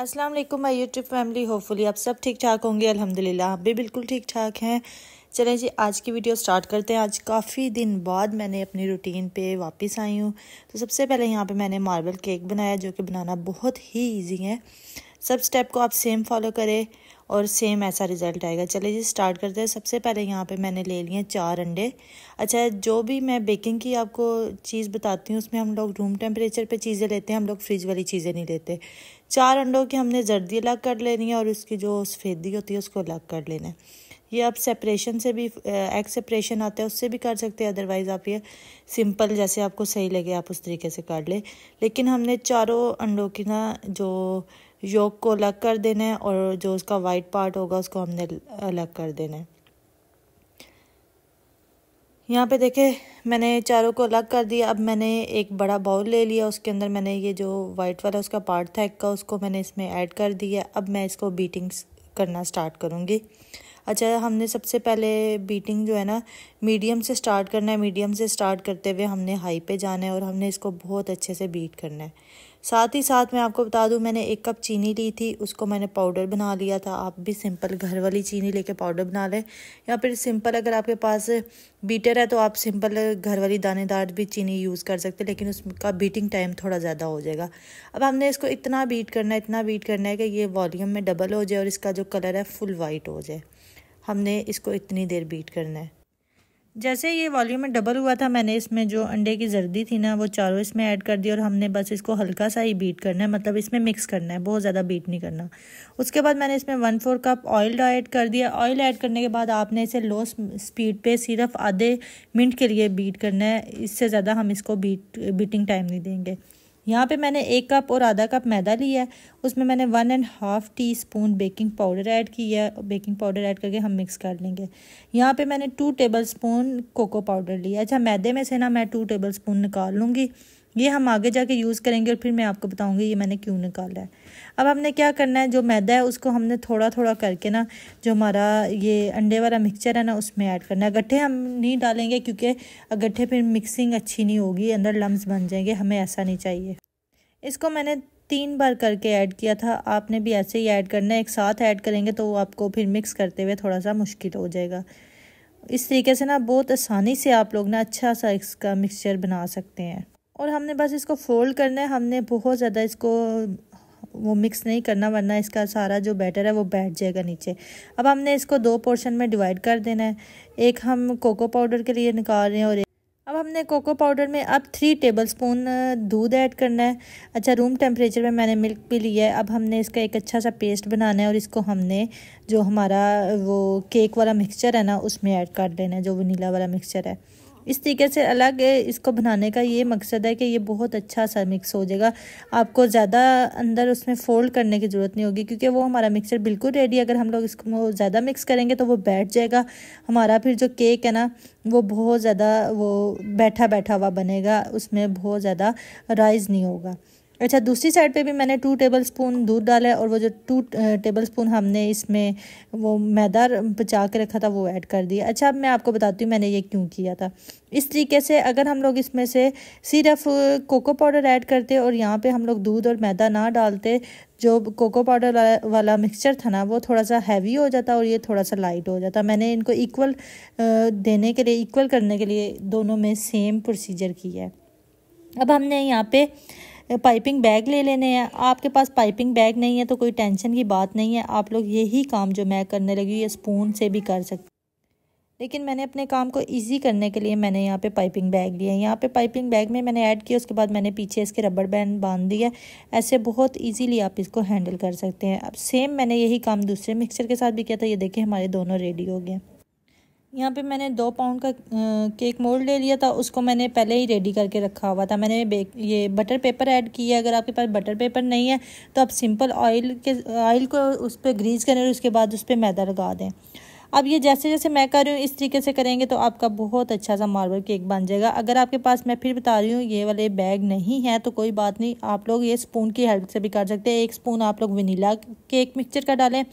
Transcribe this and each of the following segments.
अस्सलाम वालेकुम my YouTube family hopefully आप सब ठीक ठाक होंगे अल्हम्दुलिल्लाह आप भी बिल्कुल ठीक ठाक हैं चलें जी आज की वीडियो स्टार्ट करते हैं आज काफ़ी दिन बाद मैंने अपनी रूटीन पे वापस आई हूँ तो सबसे पहले यहाँ पे मैंने मार्बल केक बनाया जो कि बनाना बहुत ही ईजी है सब स्टेप को आप सेम फॉलो करें और सेम ऐसा रिज़ल्ट आएगा चलिए जी स्टार्ट करते हैं सबसे पहले यहाँ पे मैंने ले लिए चार अंडे अच्छा जो भी मैं बेकिंग की आपको चीज़ बताती हूँ उसमें हम लोग रूम टेम्परेचर पे चीज़ें लेते हैं हम लोग फ्रिज वाली चीज़ें नहीं लेते चार अंडों की हमने जर्दी अलग कर लेनी है और उसकी जो सफ़ेदी होती है उसको अलग कर लेना है ये आप सेपरेशन से भी एग uh, सेपरेशन आता है उससे भी कर सकते हैं अदरवाइज़ आप ये सिंपल जैसे आपको सही लगे आप उस तरीके से कर लें लेकिन हमने चारों अंडों की ना जो योक को अलग कर देना है और जो उसका वाइट पार्ट होगा उसको हमने अलग कर देना है यहाँ पे देखे मैंने चारों को अलग कर दिया अब मैंने एक बड़ा बाउल ले लिया उसके अंदर मैंने ये जो वाइट वाला उसका पार्ट था एक का उसको मैंने इसमें ऐड कर दिया अब मैं इसको बीटिंग्स करना स्टार्ट करूँगी अच्छा हमने सबसे पहले बीटिंग जो है ना मीडियम से स्टार्ट करना है मीडियम से स्टार्ट करते हुए हमने हाई पे जाना है और हमने इसको बहुत अच्छे से बीट करना है साथ ही साथ मैं आपको बता दूं मैंने एक कप चीनी ली थी उसको मैंने पाउडर बना लिया था आप भी सिंपल घर वाली चीनी लेके पाउडर बना लें या फिर सिंपल अगर आपके पास बीटर है तो आप सिंपल घर वाली दानेदार भी चीनी यूज़ कर सकते हैं लेकिन उसका बीटिंग टाइम थोड़ा ज़्यादा हो जाएगा अब हमने इसको इतना बीट करना है इतना बीट करना है कि ये वॉलीम में डबल हो जाए और इसका जो कलर है फुल वाइट हो जाए हमने इसको इतनी देर बीट करना है जैसे ये वॉल्यूम में डबल हुआ था मैंने इसमें जो अंडे की जर्दी थी ना वो चारों इसमें ऐड कर दी और हमने बस इसको हल्का सा ही बीट करना है मतलब इसमें मिक्स करना है बहुत ज़्यादा बीट नहीं करना उसके बाद मैंने इसमें one four cup oil add कर दिया ऑयल ऐड करने के बाद आपने इसे लो स्पीड पे सिर्फ आधे मिनट के लिए बीट करना है इससे ज़्यादा हम इसको बीट बीटिंग टाइम नहीं देंगे यहाँ पे मैंने एक कप और आधा कप मैदा लिया है उसमें मैंने one and half teaspoon baking powder add किया है बेकिंग पाउडर ऐड करके हम मिक्स कर लेंगे यहाँ पे मैंने two tablespoon cocoa powder लिया अच्छा मैदे में से ना मैं टू टेबल स्पून निकाल लूँगी ये हम आगे जाके यूज़ करेंगे और फिर मैं आपको बताऊँगी ये मैंने क्यों निकाला है अब हमने क्या करना है जो मैदा है उसको हमने थोड़ा थोड़ा करके ना जो हमारा ये अंडे वाला मिक्सचर है ना उसमें ऐड करना है गट्ठे हम नहीं डालेंगे क्योंकि गट्ठे फिर मिक्सिंग अच्छी नहीं होगी अंदर लम्ब बन जाएंगे हमें ऐसा नहीं चाहिए इसको मैंने तीन बार करके ऐड किया था आपने भी ऐसे ही ऐड करना है एक साथ ऐड करेंगे तो वो आपको फिर मिक्स करते हुए थोड़ा सा मुश्किल हो जाएगा इस तरीके से ना बहुत आसानी से आप लोग ना अच्छा सा इसका मिक्सचर बना सकते हैं और हमने बस इसको फोल्ड करना है हमने बहुत ज़्यादा इसको वो मिक्स नहीं करना वरना इसका सारा जो बैटर है वो बैठ जाएगा नीचे अब हमने इसको दो पोर्शन में डिवाइड कर देना है एक हम कोको पाउडर के लिए निकाल रहे हैं और अब हमने कोको पाउडर में अब थ्री टेबल स्पून दूध ऐड करना है अच्छा रूम टेम्परेचर में मैंने मिल्क भी लिया है अब हमने इसका एक अच्छा सा पेस्ट बनाना है और इसको हमने जो हमारा वो केक वाला मिक्सचर है ना उसमें ऐड कर देना है जो वनीला वाला मिक्सचर है इस तरीके से अलग इसको बनाने का ये मकसद है कि ये बहुत अच्छा सा मिक्स हो जाएगा आपको ज़्यादा अंदर उसमें फ़ोल्ड करने की ज़रूरत नहीं होगी क्योंकि वो हमारा मिक्सचर बिल्कुल रेडी अगर हम लोग इसको ज़्यादा मिक्स करेंगे तो वो बैठ जाएगा हमारा फिर जो केक है ना वो बहुत ज़्यादा वो बैठा बैठा हुआ बनेगा उसमें बहुत ज़्यादा राइज़ नहीं होगा अच्छा दूसरी साइड पे भी मैंने टू टेबल स्पून दूध डाला है और वो जो टू टेबल स्पून हमने इसमें वो मैदा बचा के रखा था वो ऐड कर दिया अच्छा अब मैं आपको बताती हूँ मैंने ये क्यों किया था इस तरीके से अगर हम लोग इसमें से सिर्फ कोको पाउडर ऐड करते और यहाँ पे हम लोग दूध और मैदा ना डालते जो कोको पाउडर वाला मिक्सचर था ना वो थोड़ा सा हैवी हो जाता और ये थोड़ा सा लाइट हो जाता मैंने इनको इक्वल देने के लिए इक्वल करने के लिए दोनों में सेम प्रोसीजर की है अब हमने यहाँ पर पाइपिंग बैग ले लेने हैं आपके पास पाइपिंग बैग नहीं है तो कोई टेंशन की बात नहीं है आप लोग यही काम जो मैं करने लगी ये स्पून से भी कर सकते लेकिन मैंने अपने काम को इजी करने के लिए मैंने यहाँ पे पाइपिंग बैग लिया है यहाँ पे पाइपिंग बैग में मैंने ऐड किया उसके बाद मैंने पीछे इसके रबड़ बैंड बांध दिया ऐसे बहुत इजीली आप इसको हैंडल कर सकते हैं अब सेम मैंने यही काम दूसरे मिक्सर के साथ भी किया था ये देखिए हमारे दोनों रेडी हो गए यहाँ पे मैंने दो पाउंड का केक मोल्ड ले लिया था उसको मैंने पहले ही रेडी करके रखा हुआ था मैंने बेक ये बटर पेपर ऐड किया अगर आपके पास बटर पेपर नहीं है तो आप सिंपल ऑयल के ऑयल को उस पर ग्रीस करें और उसके बाद उस पर मैदा लगा दें अब ये जैसे जैसे मैं कर रही हूँ इस तरीके से करेंगे तो आपका बहुत अच्छा सा मार्बल केक बन जाएगा अगर आपके पास मैं फिर बता रही हूँ ये वाले बैग नहीं है तो कोई बात नहीं आप लोग ये स्पून की हेल्प से भी कर सकते हैं एक स्पून आप लोग वनीला केक मिक्सचर का डालें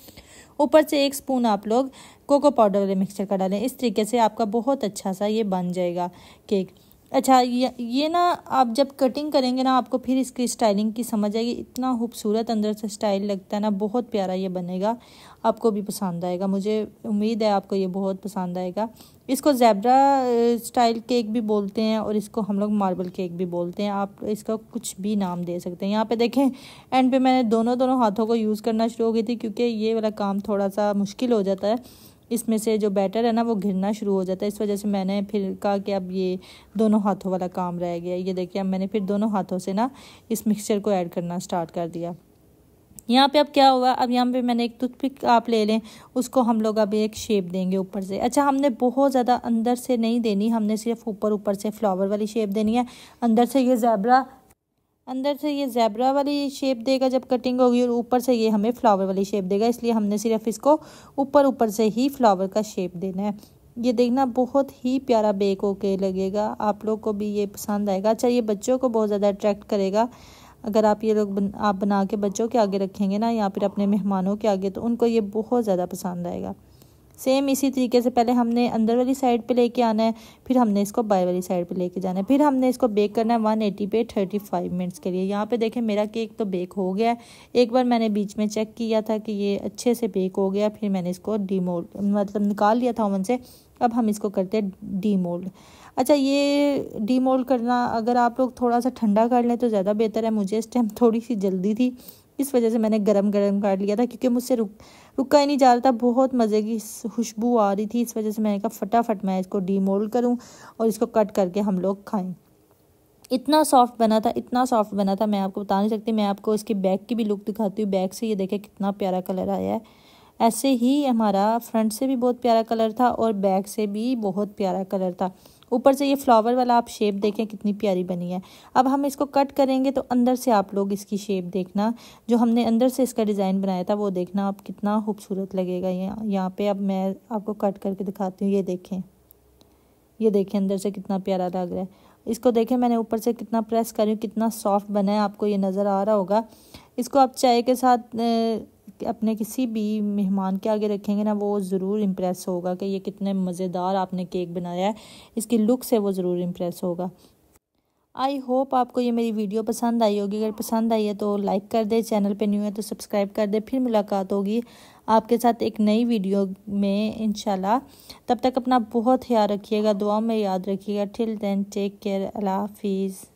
ऊपर से एक स्पून आप लोग कोको पाउडर वाले मिक्सचर का डालें इस तरीके से आपका बहुत अच्छा सा ये बन जाएगा केक अच्छा ये ये ना आप जब कटिंग करेंगे ना आपको फिर इसकी स्टाइलिंग की समझ आएगी इतना खूबसूरत अंदर से स्टाइल लगता है ना बहुत प्यारा ये बनेगा आपको भी पसंद आएगा मुझे उम्मीद है आपको ये बहुत पसंद आएगा इसको जैबरा स्टाइल केक भी बोलते हैं और इसको हम लोग मार्बल केक भी बोलते हैं आप इसका कुछ भी नाम दे सकते हैं यहाँ पे देखें एंड पे मैंने दोनों दोनों हाथों को यूज़ करना शुरू हो गई थी क्योंकि ये वाला काम थोड़ा सा मुश्किल हो जाता है इसमें से जो बैटर है ना वो घिरना शुरू हो जाता है इस वजह से मैंने फिर कहा कि अब ये दोनों हाथों वाला काम रह गया ये देखिए अब मैंने फिर दोनों हाथों से ना इस मिक्सचर को ऐड करना स्टार्ट कर दिया यहाँ पे अब क्या हुआ अब यहाँ पे मैंने एक टूथपिक आप ले लें उसको हम लोग अब एक शेप देंगे ऊपर से अच्छा हमने बहुत ज़्यादा अंदर से नहीं देनी हमने सिर्फ ऊपर ऊपर से फ्लावर वाली शेप देनी है अंदर से ये जैबरा अंदर से ये जैबरा वाली शेप देगा जब कटिंग होगी और ऊपर से ये हमें फ्लावर वाली शेप देगा इसलिए हमने सिर्फ इसको ऊपर ऊपर से ही फ्लावर का शेप देना है ये देखना बहुत ही प्यारा बेक होके लगेगा आप लोग को भी ये पसंद आएगा अच्छा ये बच्चों को बहुत ज़्यादा अट्रैक्ट करेगा अगर आप ये लोग बन, आप बना के बच्चों के आगे रखेंगे ना या फिर अपने मेहमानों के आगे तो उनको ये बहुत ज़्यादा पसंद आएगा सेम इसी तरीके से पहले हमने अंदर वाली साइड पे लेके आना है फिर हमने इसको बाई वाली साइड पे लेके जाना है फिर हमने इसको बेक करना है वन एटी पे थर्टी फाइव मिनट्स के लिए यहाँ पे देखें मेरा केक तो बेक हो गया है एक बार मैंने बीच में चेक किया था कि ये अच्छे से बेक हो गया फिर मैंने इसको डीमोल्ड मतलब निकाल लिया था ओवन से अब हम इसको करते हैं डीमोल्ड अच्छा ये डीमोल्ड करना अगर आप लोग थोड़ा सा ठंडा कर लें तो ज़्यादा बेहतर है मुझे इस टाइम थोड़ी सी जल्दी थी इस वजह से मैंने गरम गरम काट लिया था क्योंकि मुझसे रुक रुका ही नहीं जा रहा था बहुत मज़े की खुशबू आ रही थी इस वजह से मैंने कहा फटाफट मैं इसको डीमोल्ड करूँ और इसको कट करके हम लोग खाएँ इतना सॉफ्ट बना था इतना सॉफ्ट बना था मैं आपको बता नहीं सकती मैं आपको इसकी बैक की भी लुक दिखाती हूँ बैक से ये देखें कितना प्यारा कलर आया है ऐसे ही हमारा फ्रंट से भी बहुत प्यारा कलर था और बैक से भी बहुत प्यारा कलर था ऊपर से ये फ्लावर वाला आप शेप देखें कितनी प्यारी बनी है अब हम इसको कट करेंगे तो अंदर से आप लोग इसकी शेप देखना जो हमने अंदर से इसका डिज़ाइन बनाया था वो देखना आप कितना खूबसूरत लगेगा ये यहाँ पर अब मैं आपको कट करके दिखाती हूँ ये देखें ये देखें अंदर से कितना प्यारा लग रहा है इसको देखें मैंने ऊपर से कितना प्रेस करी कितना सॉफ्ट बना है आपको ये नज़र आ रहा होगा इसको आप चाय के साथ अपने किसी भी मेहमान के आगे रखेंगे ना वो ज़रूर इम्प्रेस होगा कि ये कितने मज़ेदार आपने केक बनाया है इसकी लुक से वो ज़रूर इम्प्रेस होगा आई होप आपको ये मेरी वीडियो पसंद आई होगी अगर पसंद आई है तो लाइक कर दे चैनल पे न्यू है तो सब्सक्राइब कर दे फिर मुलाकात होगी आपके साथ एक नई वीडियो में इनशाला तब तक अपना बहुत ख्याल रखिएगा दुआ में याद रखिएगा टिल देन टेक केयर अल्लाह हाफिज़